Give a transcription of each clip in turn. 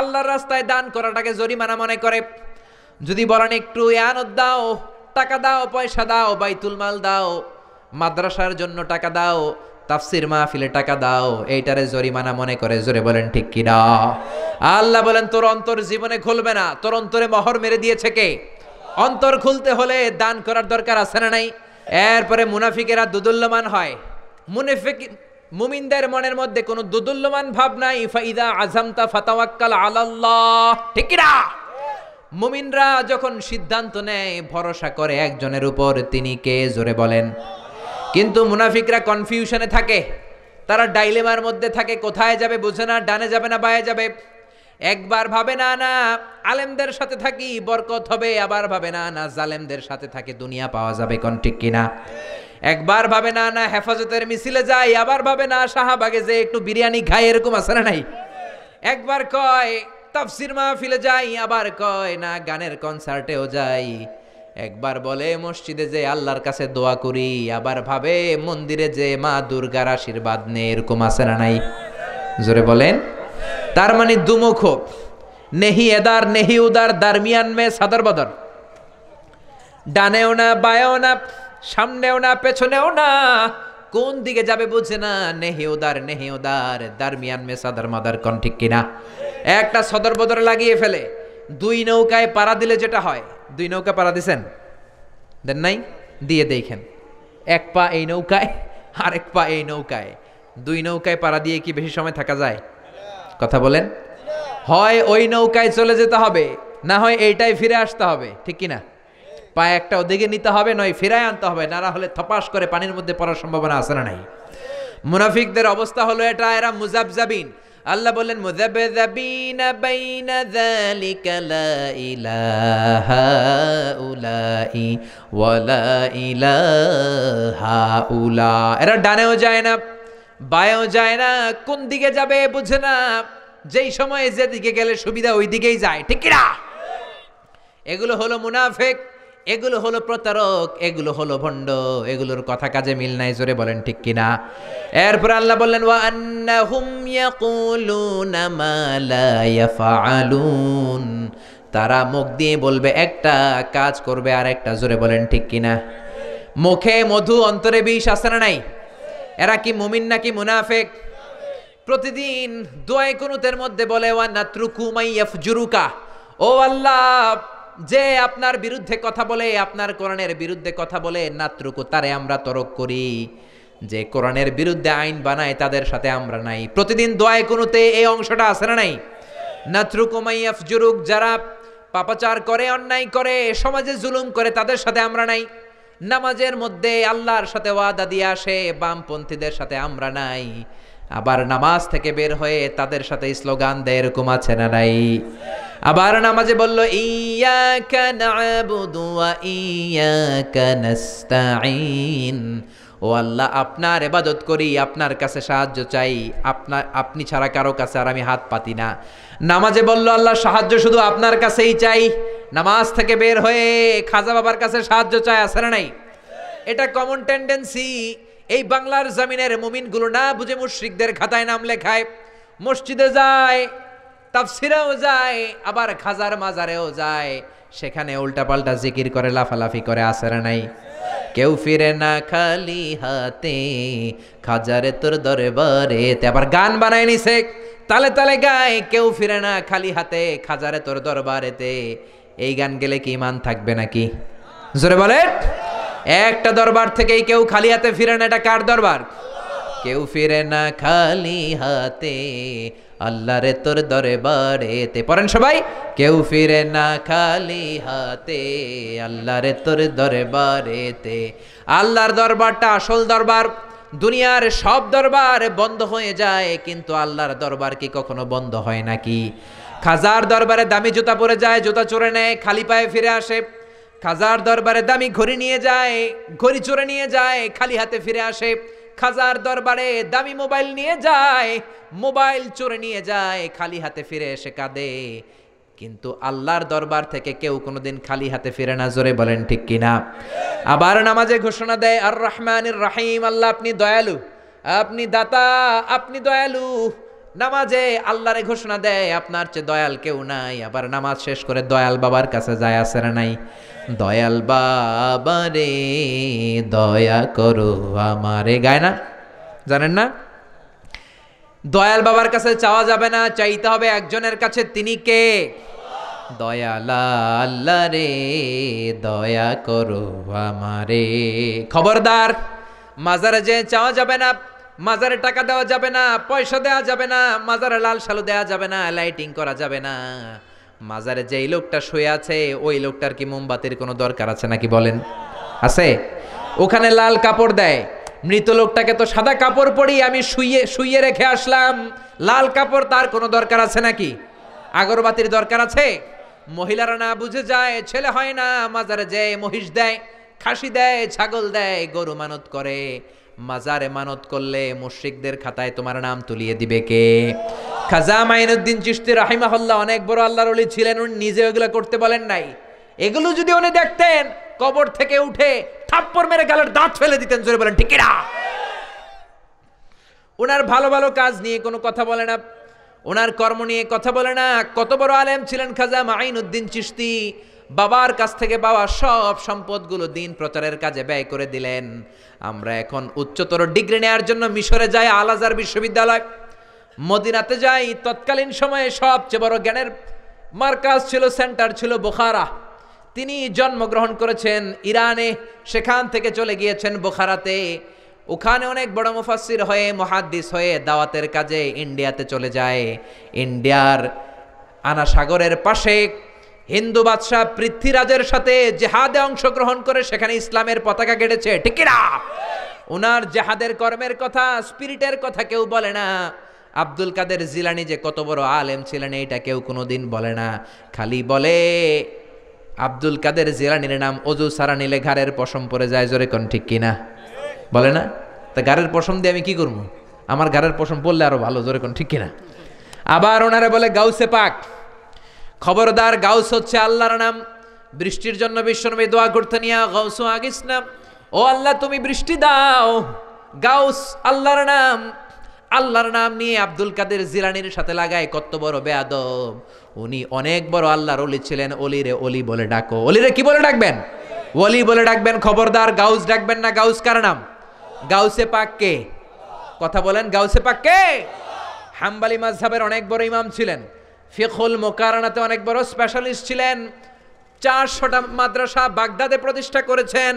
আল্লাহর রাস্তায় দান করাটাকে জরিমানা মনে করে যদি বলেন একটু ইয়ানত দাও টাকা দাও পয়সা দাও বাইতুল মাল দাও মাদ্রাসার জন্য টাকা দাও তাফসির মাহফিলে টাকা দাও এইটারে জরিমানা মনে করে জোরে বলেন ঠিক কি না আল্লাহ বলেন তোর অন্তর জীবনে খুলবে না তোর অন্তরে মহর মেরে দিয়েছে কে অন্তর খুলতে হলে দান করার দরকার আছে না নাই এরপরে মুনাফিকেরা দুদুল্যমান হয় মুনাফিক মুমিনদের মনের মধ্যে কোনো দুদুল্যমান ভাব নাই ফাইদা আজামতা ফাতাওয়াক্কাল আলাল্লাহ ঠিক না মুমিনরা যখন সিদ্ধান্ত নেয় ভরসা করে একজনের উপর তিনি কে জোরে বলেন কিন্তু মুনাফিকরা কনফিউশনে থাকে তারা ডাইলেমার মধ্যে থাকে কোথায় যাবে বোঝে না ডানে যাবে না বায়ে যাবে একবার ভাবে না না আলেমদের সাথে থাকি বরকত হবে আবার ভাবে না না জালেমদের সাথে থাকে দুনিয়া পাওয়া যাবে কোন ঠিক কিনা একবার ভাবে না না হেফাজতের মিছিলে যাই আবার ভাবে না শাহবাগে যে একটু বিরিয়ানি খাই এরকম আছে না নাই একবার কয় তাফসির মাহফিলে যাই আবার কয় না গানের কনসার্টেও যাই একবার বলে মসজিদে যে আল্লাহর কাছে দোয়া করি আবার ভাবে মন্দিরে যে মা দুর্গার আশীর্বাদ নেই এরকম আছে না নাই জোরে বলেন তার মানে দুমুখ নেহি এদার নেহি উদার দারমিয়ান মে সাদর বদর ডানেও না বায়েও না সামনেও না পেছনেও না কোন দিকে যাবে বুঝে না নেহেউদার নেহেউদার দারমিয়ান মেসাদার মাদার কন ঠিক কিনা একটা সদর বদর লাগিয়ে ফেলে দুই নৌকায় পাড়া দিলে যেটা হয় দুই নৌকা পাড়া দিছেন দেন নাই দিয়ে দেখেন এক পা এই নৌকায় আর এক পা এই নৌকায় দুই নৌকায় পাড়া দিয়ে কি বেশি সময় থাকা যায় কথা বলেন হয় ওই নৌকায় চলে যেতে হবে না হয় এইটাই ফিরে আসতে হবে ঠিক কিনা না পায়ে একটা ওদিকে নিতে হবে নয় ফিরায় আনতে হবে না হলে থপাস করে পানির মধ্যে পড়ার সম্ভাবনা আছে না নাই মুনাফিকদের অবস্থা হলো এটা এরা জাবিন আল্লাহ বললেন জাবিন বাইনা যালিকা লা ইলাহা উলাই ওয়ালা ইলাহা উলা এরা ডানেও যায় না বায়েও যায় না কোন দিকে যাবে বুঝে না যেই সময়ে যেদিকে গেলে সুবিধা ওই দিকেই যায় ঠিক কিনা এগুলো হলো মুনাফেক এগুলো হলো প্রতারক এগুলো হলো ভণ্ড এগুলোর কথা কাজে মিল নাই জোরে বলেন ঠিক কিনা এরপর আল্লাহ বললেন ওয়া আন্নাহুম ইয়াকুলুনা মা লা ইয়াফআলুন তারা মুখ দিয়ে বলবে একটা কাজ করবে আর একটা জোরে বলেন ঠিক কিনা মুখে মধু অন্তরে বিষ আছে না নাই এরা কি মুমিন নাকি মুনাফেক প্রতিদিন দোয়াই কুনুতের মধ্যে বলে ওয়া নাত্রুকুমাই ইয়াফজুরুকা ও আল্লাহ যে আপনার বিরুদ্ধে কথা বলে আপনার কোরআনের বিরুদ্ধে কথা বলে নাত্রুকু তারে আমরা তরক করি যে কোরআনের বিরুদ্ধে আইন বানায় তাদের সাথে আমরা নাই প্রতিদিন দোয়ায় কোনোতে এই অংশটা আছে না নাই নাত্রুকুমাই আফজুরুক যারা পাপাচার করে অন্যায় করে সমাজে জুলুম করে তাদের সাথে আমরা নাই নামাজের মধ্যে আল্লাহর সাথে ওয়াদা দিয়ে আসে বামপন্থীদের সাথে আমরা নাই আবার নামাজ থেকে বের হয়ে তাদের সাথে স্লোগান দেয় এরকম আছে না নাই আবার নামাজে বলল ও আল্লাহ আপনার এবাদত করি আপনার কাছে সাহায্য চাই আপনার আপনি ছাড়া কারো কাছে আর আমি হাত পাতি না নামাজে বলল আল্লাহ সাহায্য শুধু আপনার কাছেই চাই নামাজ থেকে বের হয়ে খাজা বাবার কাছে সাহায্য চাই আছে না নাই এটা কমন টেন্ডেন্সি এই বাংলার জামিনের মুমিনগুলো না বুঝে মুশ্রিকদের খাতায় নাম লেখায় মসজিদে যায় তাফসিরাও যায় আবার খাজার মাজারেও যায় সেখানে উল্টাপাল্টা জিকির করে লাফালাফি করে আসরে নাই কেউ ফিরে না খালি হাতে খাজারে তোর দরবারে আবার গান বানায় নিছে তালে তালে গায় কেউ ফিরে না খালি হাতে খাজারে তোর দরবারেতে এই গান গেলে কি মান থাকবে নাকি জোরে বলে একটা দরবার থেকেই কেউ খালি হাতে ফিরে না এটা কার দরবার কেউ ফিরে না খালি হাতে আল্লাহ রে তোর দরবারেতে পড়েন সবাই কেউ ফিরে না খালি হাতে আল্লাহ রে তোর দরবারেতে আল্লাহর দরবারটা আসল দরবার দুনিয়ার সব দরবার বন্ধ হয়ে যায় কিন্তু আল্লাহর দরবার কি কখনো বন্ধ হয় নাকি খাজার দরবারে দামি জুতা পরে যায় জুতা চোরে নেয় খালি পায়ে ফিরে আসে খাজার দরবারে দামি ঘড়ি নিয়ে যায় ঘড়ি চোরে নিয়ে যায় খালি হাতে ফিরে আসে খাজার দরবারে দামি মোবাইল নিয়ে যায় মোবাইল চোরে নিয়ে যায় খালি হাতে ফিরে এসে কাঁদে কিন্তু আল্লাহর দরবার থেকে কেউ কোনোদিন খালি হাতে ফিরে না জোরে বলেন ঠিক কিনা আবার নামাজে ঘোষণা দেয় আর রহমান রাহিম আল্লাহ আপনি দয়ালু আপনি দাতা আপনি দয়ালু নামাজে আল্লাহরে ঘোষণা দেয় আপনার চেয়ে দয়াল কেউ নাই আবার নামাজ শেষ করে দয়াল বাবার কাছে যায় আসে না নাই দয়াল বাবা রে দয়া করো আমারে গায় না জানেন না দয়াল বাবার কাছে চাওয়া যাবে না চাইতে হবে একজনের কাছে তিনি কে দয়ালা রে দয়া করো আমারে খবরদার মাজারে যে চাওয়া যাবে না মাজারে টাকা দেওয়া যাবে না পয়সা দেওয়া যাবে না মাজারে লাল সালু দেওয়া যাবে না লাইটিং করা যাবে না মাজারে যে লোকটা শুয়ে আছে ওই লোকটার কি মোমবাতির কোনো দরকার আছে নাকি বলেন আছে ওখানে লাল কাপড় দেয় মৃত লোকটাকে তো সাদা কাপড় পরি আমি শুয়ে শুয়ে রেখে আসলাম লাল কাপড় তার কোনো দরকার আছে নাকি আগরবাতির দরকার আছে মহিলারা না বুঝে যায় ছেলে হয় না মাজারে যায় মহিষ দেয় খাসি দেয় ছাগল দেয় গরু মানত করে মাজারে মানত করলে মুশ্রিকদের খাতায় তোমার নাম তুলিয়ে দিবে কে খাজা মাইনুদ্দিন চিস্তি রাহিমাহল্লা অনেক বড় আল্লাহর অলি ছিলেন উনি নিজে ওগুলো করতে বলেন নাই এগুলো যদি উনি দেখতেন কবর থেকে উঠে থাপ্পর মেরে গালের দাঁত ফেলে দিতেন জোরে বলেন ঠিক না ওনার ভালো ভালো কাজ নিয়ে কোনো কথা বলে না ওনার কর্ম নিয়ে কথা বলে না কত বড় আলেম ছিলেন খাজা মাইনুদ্দিন চিস্তি বাবার কাছ থেকে পাওয়া সব সম্পদগুলো দিন প্রচারের কাজে ব্যয় করে দিলেন আমরা এখন উচ্চতর ডিগ্রি নেয়ার জন্য মিশরে যাই আলাজার বিশ্ববিদ্যালয় মদিনাতে যাই তৎকালীন সময়ে সবচেয়ে বড় জ্ঞানের মার্কাজ ছিল সেন্টার ছিল বোখারা তিনি জন্মগ্রহণ করেছেন ইরানে সেখান থেকে চলে গিয়েছেন বোখারাতে ওখানে অনেক বড় মুফাসির হয়ে মহাদ্দিস হয়ে দাওয়াতের কাজে ইন্ডিয়াতে চলে যায় ইন্ডিয়ার আনা সাগরের পাশে হিন্দু বাদশাহ পৃথ্বীরাজের সাথে জেহাদে অংশগ্রহণ করে সেখানে ইসলামের পতাকা কেটেছে ঠিক না ওনার জেহাদের কর্মের কথা স্পিরিটের কথা কেউ বলে না আব্দুল কাদের জিলানি যে কত বড় আলেম ছিলেন এইটা কেউ কোনো দিন বলে না খালি বলে আব্দুল কাদের জিলানির নাম অজু সারা নিলে ঘাড়ের পশম পরে যায় জোরে কোন ঠিক কিনা বলে না তা ঘাড়ের পশম দিয়ে আমি কি করবো আমার ঘাড়ের পশম পড়লে আরো ভালো জোরে কোন ঠিক কিনা আবার ওনারা বলে গাউসে পাক খবরদার গাউস হচ্ছে আল্লাহর নাম বৃষ্টির জন্য বিশ্বনবী দোয়া করতে নিয়া গাউস আগিস নাম ও আল্লাহ তুমি বৃষ্টি দাও গাউস আল্লাহর নাম আল্লাহর নাম নিয়ে আব্দুল কাদের জিরানির সাথে লাগায় কত বড় বেয়াদ উনি অনেক বড় আল্লাহর অলি ছিলেন অলিরে অলি বলে ডাকো অলিরে কি বলে ডাকবেন অলি বলে ডাকবেন খবরদার গাউস ডাকবেন না গাউস কার নাম গাউসে পাক কে কথা বলেন গাউসে পাক কে হাম্বালি মাঝহাবের অনেক বড় ইমাম ছিলেন ফিখুল মোকারনাতে অনেক বড় স্পেশালিস্ট ছিলেন চারশোটা মাদ্রাসা বাগদাদে প্রতিষ্ঠা করেছেন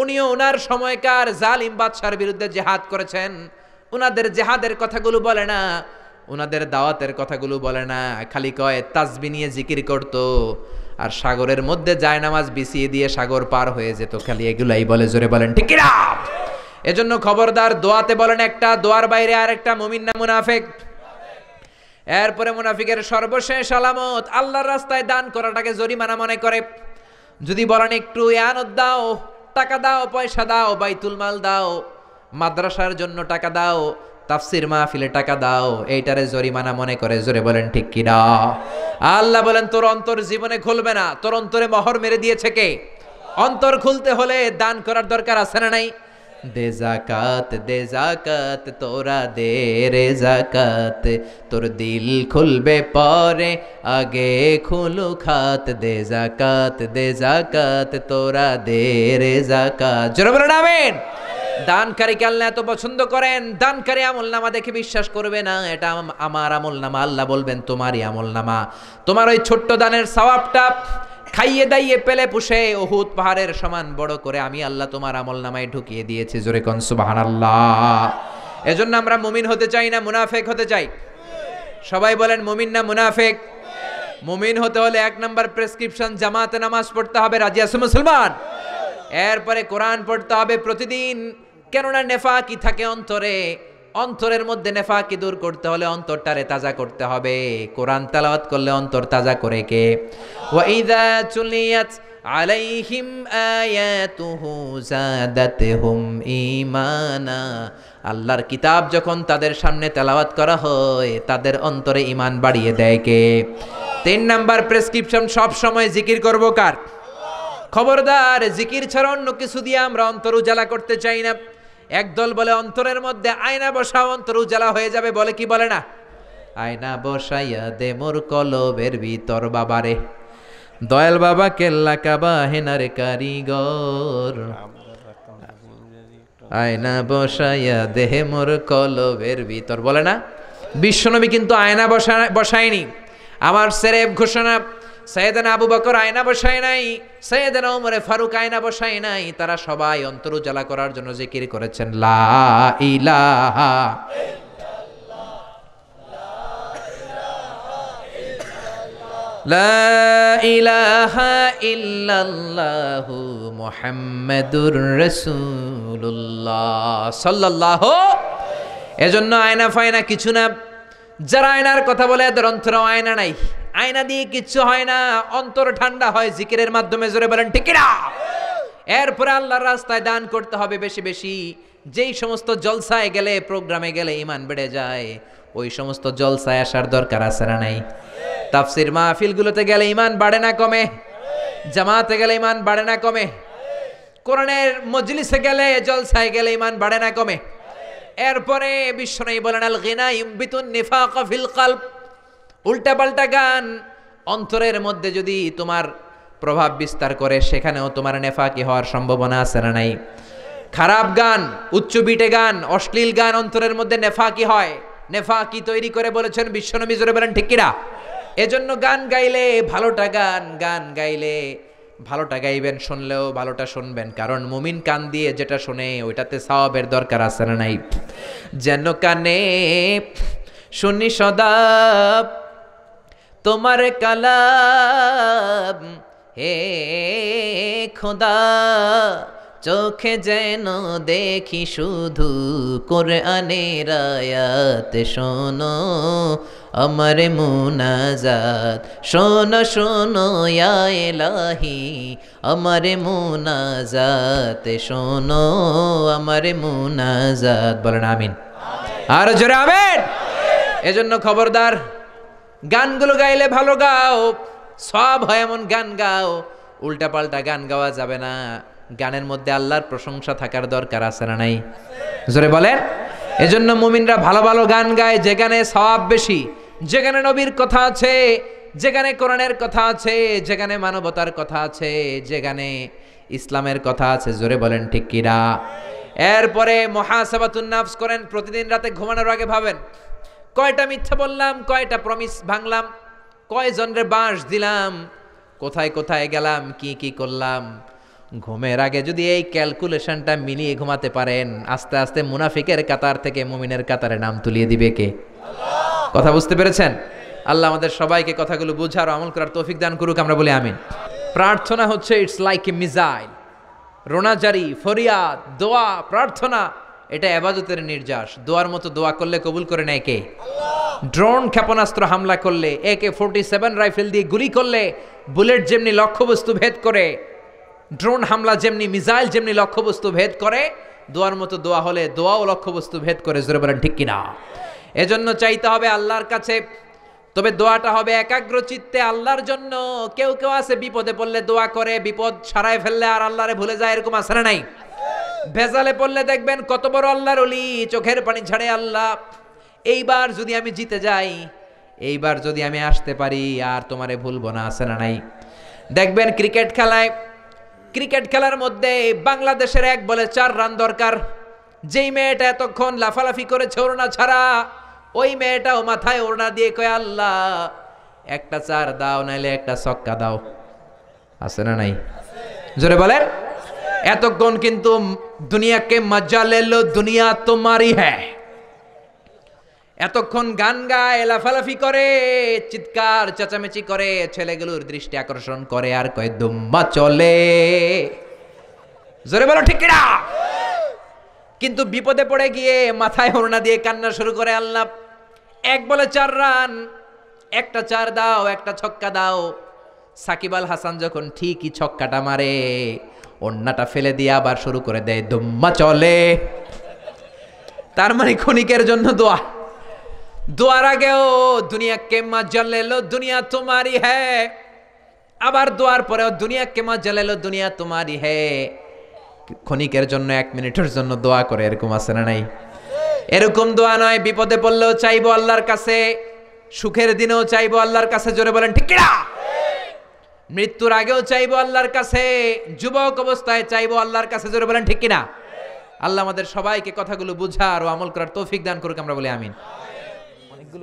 উনিও ওনার সময়কার জালিম বাদশার বিরুদ্ধে জেহাদ করেছেন ওনাদের জেহাদের কথাগুলো বলে না ওনাদের দাওয়াতের কথাগুলো বলে না খালি কয় তাজবি নিয়ে জিকির করত আর সাগরের মধ্যে যায় নামাজ বিছিয়ে দিয়ে সাগর পার হয়ে যেত খালি এগুলাই বলে জোরে বলেন ঠিক এজন্য খবরদার দোয়াতে বলেন একটা দোয়ার বাইরে আর একটা মমিন না মুনাফেক এরপরে মুনাফিকের সর্বশেষ আলামত আল্লাহর রাস্তায় দান করাটাকে জরিমানা মনে করে যদি বলেন একটু দাও টাকা দাও পয়সা দাও বাইতুল মাল দাও মাদ্রাসার জন্য টাকা দাও তাফসির মাহফিলে টাকা দাও এইটারে জরিমানা মনে করে জোরে বলেন ঠিক কিনা আল্লাহ বলেন তোর অন্তর জীবনে খুলবে না তোর অন্তরে মহর মেরে দিয়েছে কে অন্তর খুলতে হলে দান করার দরকার আছে না নাই দে জাকাত দে জাকাত তোরা দে রে জাকাত তোর দিল খুলবে পরে আগে খুলু খাত দে জাকাত দে জাকাত তোরা দে রে জাকাত জোরে বলেন নামেন দানকারীকে আল্লাহ এত পছন্দ করেন দানকারী আমল নামা দেখে বিশ্বাস করবে না এটা আমার আমল নামা আল্লাহ বলবেন তোমারই আমল নামা তোমার ওই ছোট্ট দানের সবাবটা খাইয়ে দাইয়ে পেলে পুষে ওহুদ পাহাড়ের সমান বড় করে আমি আল্লাহ তোমার আমল নামায় ঢুকিয়ে দিয়েছি জোরে কনসুবাহান আল্লাহ এজন্য আমরা মুমিন হতে চাই না মুনাফেক হতে চাই সবাই বলেন মুমিন না মুনাফেক মুমিন হতে হলে এক নম্বর প্রেসক্রিপশন জামাতে নামাজ পড়তে হবে রাজিয়াস মুসলমান এরপরে কোরআন পড়তে হবে প্রতিদিন কেননা নেফাকি থাকে অন্তরে অন্তরের মধ্যে নেফাকি দূর করতে হলে অন্তরটারে তাজা করতে হবে কোরআন তালাওয়াত করলে অন্তর তাজা করে কে ওয়াইদা চুলিয়াত আলাইহিম আয়াতুহু জাদাতহুম ঈমানা আল্লাহর কিতাব যখন তাদের সামনে তেলাওয়াত করা হয় তাদের অন্তরে ইমান বাড়িয়ে দেয় কে তিন নাম্বার প্রেসক্রিপশন সব সময় জিকির করব কার খবরদার জিকির ছাড়া অন্য কিছু দিয়ে আমরা অন্তর উজালা করতে চাই না একদল বলে অন্তরের মধ্যে আয়না বসাও অন্তর উজালা হয়ে যাবে বলে কি বলে না আয়না বসাইয়া দে মোর কলবের ভিতর বাবারে দয়াল বাবা কেল্লা কাবা হেনার কারিগর আয়না বসাইয়া দেহে মোর কলবের ভিতর বলে না বিশ্বনবী কিন্তু আয়না বসা বসায়নি আমার সেরেব ঘোষণা সৈয়দানা আবু বকর আয়না বসায় নাই সৈয়দানা ওমরে ফারুক আয়না বসায় নাই তারা সবাই অন্তর উজালা করার জন্য জিকির করেছেন লা ইলাহা লা ইলাহা ইল্লাল্লাহু মুহাম্মাদুর রাসূলুল্লাহ সাল্লাল্লাহু এজন্য আয়না ফায়না কিছু না যারা আয়নার কথা বলে এদের অন্তর আয়না নাই আয়না দিয়ে কিচ্ছু হয় না অন্তর ঠান্ডা হয় জিকিরের মাধ্যমে জোরে বলেন ঠিকিরা এরপরে আল্লাহর রাস্তায় দান করতে হবে বেশি বেশি যেই সমস্ত জলসায় গেলে প্রোগ্রামে গেলে ইমান বেড়ে যায় ওই সমস্ত জলসায় আসার দরকার আছে না নাই তাফসির মাহফিলগুলোতে গেলে ইমান বাড়ে না কমে জামাতে গেলে ইমান বাড়ে না কমে কোরআনের মজলিসে গেলে জলসায় গেলে ইমান বাড়ে না কমে এরপরে বিশ্বনয়ী বলেন আল গিনা ইমবিতুন নিফাক ফিল কাল্প উল্টাপাল্টা গান অন্তরের মধ্যে যদি তোমার প্রভাব বিস্তার করে সেখানেও তোমার নেফাকি হওয়ার সম্ভাবনা আছে না নাই খারাপ গান উচ্চ বিটে গান অশ্লীল গান অন্তরের মধ্যে নেফাকি হয় নেফাকি তৈরি করে বলেছেন বিশ্বনবী জোরে বলেন ঠিক কিনা এজন্য গান গাইলে ভালোটা গান গান গাইলে ভালোটা গাইবেন শুনলেও ভালোটা শুনবেন কারণ মুমিন কান দিয়ে যেটা শুনে ওইটাতে সাওয়াবের দরকার আছে না নাই যেন কানে শুনি সদা তোমার কালাম হে খোদা চোখে যেন দেখি শুধু করে আনেরায়াত শোনো আমার মোনাজাত শোনো শোনো এলাহি আমার মোনাজাত শোনো আমার মোনাজাত বলেন আমিন আর জোরে আমিন এজন্য খবরদার গানগুলো গাইলে ভালো গাও সব হয় এমন গান গাও উল্টা পাল্টা গান গাওয়া যাবে না গানের মধ্যে আল্লাহর প্রশংসা থাকার দরকার আছে না নাই জোরে বলেন এজন্য মুমিনরা ভালো ভালো গান গায় যেখানে সব বেশি যেখানে নবীর কথা আছে যেখানে কোরআনের কথা আছে যেখানে মানবতার কথা আছে যেখানে ইসলামের কথা আছে জোরে বলেন ঠিক কিরা এরপরে মহাসাবাতুন নাফস করেন প্রতিদিন রাতে ঘুমানোর আগে ভাবেন কয়টা মিথ্যা বললাম কয়টা প্রমিস ভাঙলাম কয়জনরে বাঁশ দিলাম কোথায় কোথায় গেলাম কি কি করলাম ঘুমের আগে যদি এই ক্যালকুলেশনটা মিলিয়ে ঘুমাতে পারেন আস্তে আস্তে মুনাফিকের কাতার থেকে মুমিনের কাতারে নাম তুলিয়ে দিবে কে কথা বুঝতে পেরেছেন আল্লাহ আমাদের সবাইকে কথাগুলো বুঝার আমল করার তৌফিক দান করুক আমরা বলি আমিন প্রার্থনা হচ্ছে ইটস লাইক এ মিজাইল রোনাজারি ফরিয়াদ দোয়া প্রার্থনা এটা আবাদতের নির্যাস দোয়ার মতো দোয়া করলে কবুল করে নেয় কে ড্রোন ক্ষেপণাস্ত্র হামলা করলে একে ফোর্টি সেভেন রাইফেল দিয়ে গুলি করলে বুলেট যেমনি লক্ষ্যবস্তু ভেদ করে ড্রোন হামলা যেমনি মিসাইল যেমনি লক্ষ্যবস্তু ভেদ করে দোয়ার মতো দোয়া হলে দোয়াও লক্ষ্যবস্তু ভেদ করে জোরে বলেন ঠিক কিনা এজন্য চাইতে হবে আল্লাহর কাছে তবে দোয়াটা হবে একাগ্র চিত্তে আল্লাহর জন্য কেউ কেউ আছে বিপদে পড়লে দোয়া করে বিপদ ছাড়াই ফেললে আর আল্লাহরে ভুলে যায় এরকম আসলে নাই ভেজালে পড়লে দেখবেন কত বড় আল্লাহর অলি চোখের পানি ছাড়ে আল্লাহ এইবার যদি আমি জিতে যাই এইবার যদি আমি আসতে পারি আর তোমারে ভুলবো না আছে না নাই দেখবেন ক্রিকেট খেলায় ক্রিকেট খেলার মধ্যে বাংলাদেশের এক বলে চার রান দরকার যেই মেয়েটা এতক্ষণ লাফালাফি করেছে ওড়না ছাড়া ওই মেয়েটাও মাথায় ওড়না দিয়ে কয় আল্লাহ একটা চার দাও নাইলে একটা ছক্কা দাও আছে না নাই জোরে বলেন এতক্ষণ কিন্তু দুনিয়াকে মজা লেল দুনিয়া তোমারই হ্যাঁ এতক্ষণ গান গায় লাফালাফি করে চিৎকার চেঁচামেচি করে ছেলেগুলোর দৃষ্টি আকর্ষণ করে আর কয়ে দুম্বা চলে জোরে বলো ঠিক কিন্তু বিপদে পড়ে গিয়ে মাথায় ওড়না দিয়ে কান্না শুরু করে আল্লাহ এক বলে চার রান একটা চার দাও একটা ছক্কা দাও সাকিব আল হাসান যখন ঠিকই ছক্কাটা মারে অন্যটা ফেলে দিয়ে আবার শুরু করে দেয় দোম্মা চলে তার মানে ক্ষণিকের জন্য দোয়া দোয়ার আগেও দুনিয়া কেমা জ্বলেলো দুনিয়া তোমারই হ্যাঁ আবার দোয়ার পরেও দুনিয়া কেমা জ্বলেলো দুনিয়া তোমারই হ্যাঁ ক্ষণিকের জন্য এক মিনিটের জন্য দোয়া করে এরকম আছে না নাই এরকম দোয়া নয় বিপদে পড়লেও চাইবো আল্লাহর কাছে সুখের দিনেও চাইবো আল্লাহর কাছে জোরে বলেন ঠিকা মৃত্যুর আগেও চাইবো আল্লাহর কাছে যুবক অবস্থায় চাইবো আল্লাহর কাছে জোরে বলেন ঠিক কিনা আল্লাহ আমাদের সবাইকে কথাগুলো বুঝার ও আমল করার তৌফিক দান করুক আমরা বলি আমিন